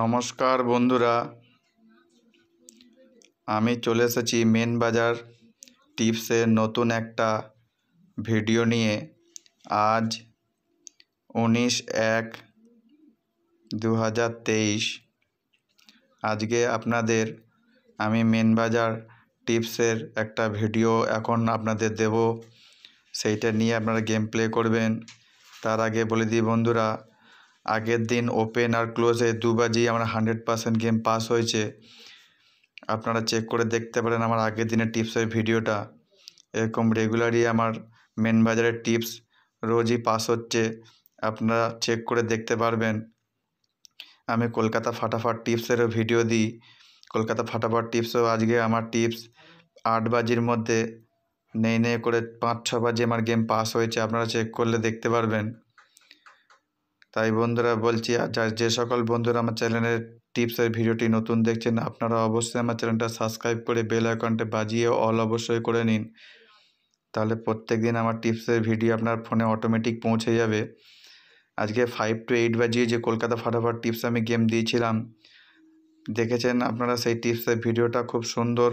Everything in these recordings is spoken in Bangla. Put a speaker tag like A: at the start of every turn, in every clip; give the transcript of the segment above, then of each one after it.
A: নমস্কার বন্ধুরা আমি চলে এসেছি মেন বাজার টিপসের নতুন একটা ভিডিও নিয়ে আজ উনিশ এক দু আজকে আপনাদের আমি মেন বাজার টিপসের একটা ভিডিও এখন আপনাদের দেব সেইটা নিয়ে আপনারা গেম প্লে করবেন তার আগে বলে দিই বন্ধুরা আগের দিন ওপেন আর ক্লোজে দুবারই আমার হান্ড্রেড পারসেন্ট গেম পাস হয়েছে আপনারা চেক করে দেখতে পারেন আমার আগের দিনের টিপসের ভিডিওটা এরকম রেগুলারই আমার মেন বাজারের টিপস রোজই পাস হচ্ছে আপনারা চেক করে দেখতে পারবেন আমি কলকাতা ফাটাফাট টিপসেরও ভিডিও দিই কলকাতা ফাটাফাট টিপসও আজকে আমার টিপস আট বাজির মধ্যে নেই নেই করে পাঁচ ছ বাজে আমার গেম পাস হয়েছে আপনারা চেক করলে দেখতে পারবেন তাই বন্ধুরা বলছি আর যার যে সকল বন্ধুরা আমার চ্যানেলের টিপসের ভিডিওটি নতুন দেখছেন আপনারা অবশ্যই আমার চ্যানেলটা সাবস্ক্রাইব করে বেল আইকনটা বাজিয়ে অল অবশ্যই করে নিন তাহলে প্রত্যেক দিন আমার টিপসের ভিডিও আপনার ফোনে অটোমেটিক পৌঁছে যাবে আজকে ফাইভ টু এইট বাজিয়ে যে কলকাতা ফাটাফাট টিপস আমি গেম দিয়েছিলাম দেখেছেন আপনারা সেই টিপসের ভিডিওটা খুব সুন্দর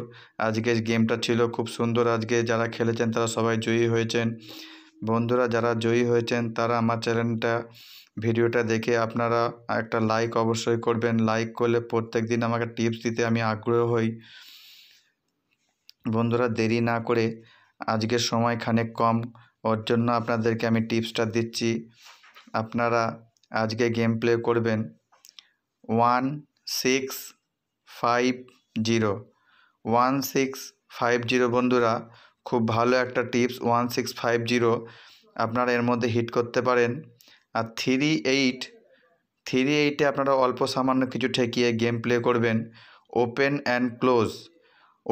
A: আজকের গেমটা ছিল খুব সুন্দর আজকে যারা খেলেছেন তারা সবাই জয়ী হয়েছেন বন্ধুরা যারা জয়ী হয়েছেন তারা আমার চ্যানেলটা ভিডিওটা দেখে আপনারা একটা লাইক অবশ্যই করবেন লাইক করলে প্রত্যেক দিন আমাকে টিপস দিতে আমি আগ্রহ হই বন্ধুরা দেরি না করে আজকের সময় খানিক কম ওর জন্য আপনাদেরকে আমি টিপসটা দিচ্ছি আপনারা আজকে গেম প্লে করবেন one six five zero one six five zero বন্ধুরা খুব ভালো একটা tips one six five zero আপনারা এর মধ্যে হিট করতে পারেন আর থ্রি এইট থ্রি এইটে আপনারা অল্প সামান্য কিছু ঠেকিয়ে গেম প্লে করবেন open and close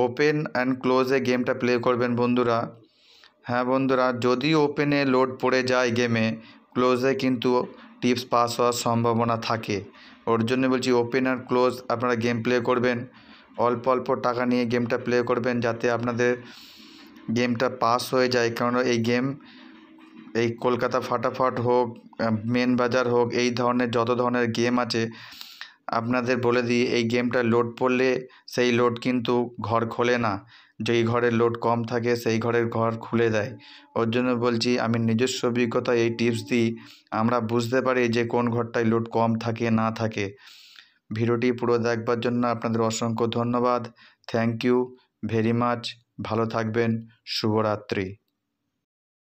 A: open and ক্লোজে গেমটা প্লে করবেন বন্ধুরা হ্যাঁ বন্ধুরা যদি ওপেনে লোড পড়ে যায় গেমে ক্লোজে কিন্তু টিপস পাস হওয়ার সম্ভাবনা থাকে ওর জন্য বলছি ওপেন আর ক্লোজ আপনারা গেম প্লে করবেন অল্প অল্প টাকা নিয়ে গেমটা প্লে করবেন যাতে আপনাদের গেমটা পাস হয়ে যায় কারণ এই গেম এই কলকাতা ফাটাফাট হোক মেন বাজার হোক এই ধরনের যত ধরনের গেম আছে আপনাদের বলে দিই এই গেমটা লোড পড়লে সেই লোড কিন্তু ঘর খোলে না যেই ঘরের লোড কম থাকে সেই ঘরের ঘর খুলে দেয় ওর জন্য বলছি আমি নিজস্ব অভিজ্ঞতায় এই টিপস দিই আমরা বুঝতে পারি যে কোন ঘরটায় লোড কম থাকে না থাকে ভিডিওটি পুরো দেখবার জন্য আপনাদের অসংখ্য ধন্যবাদ থ্যাংক ইউ ভেরি মাচ ভালো থাকবেন শুভরাত্রি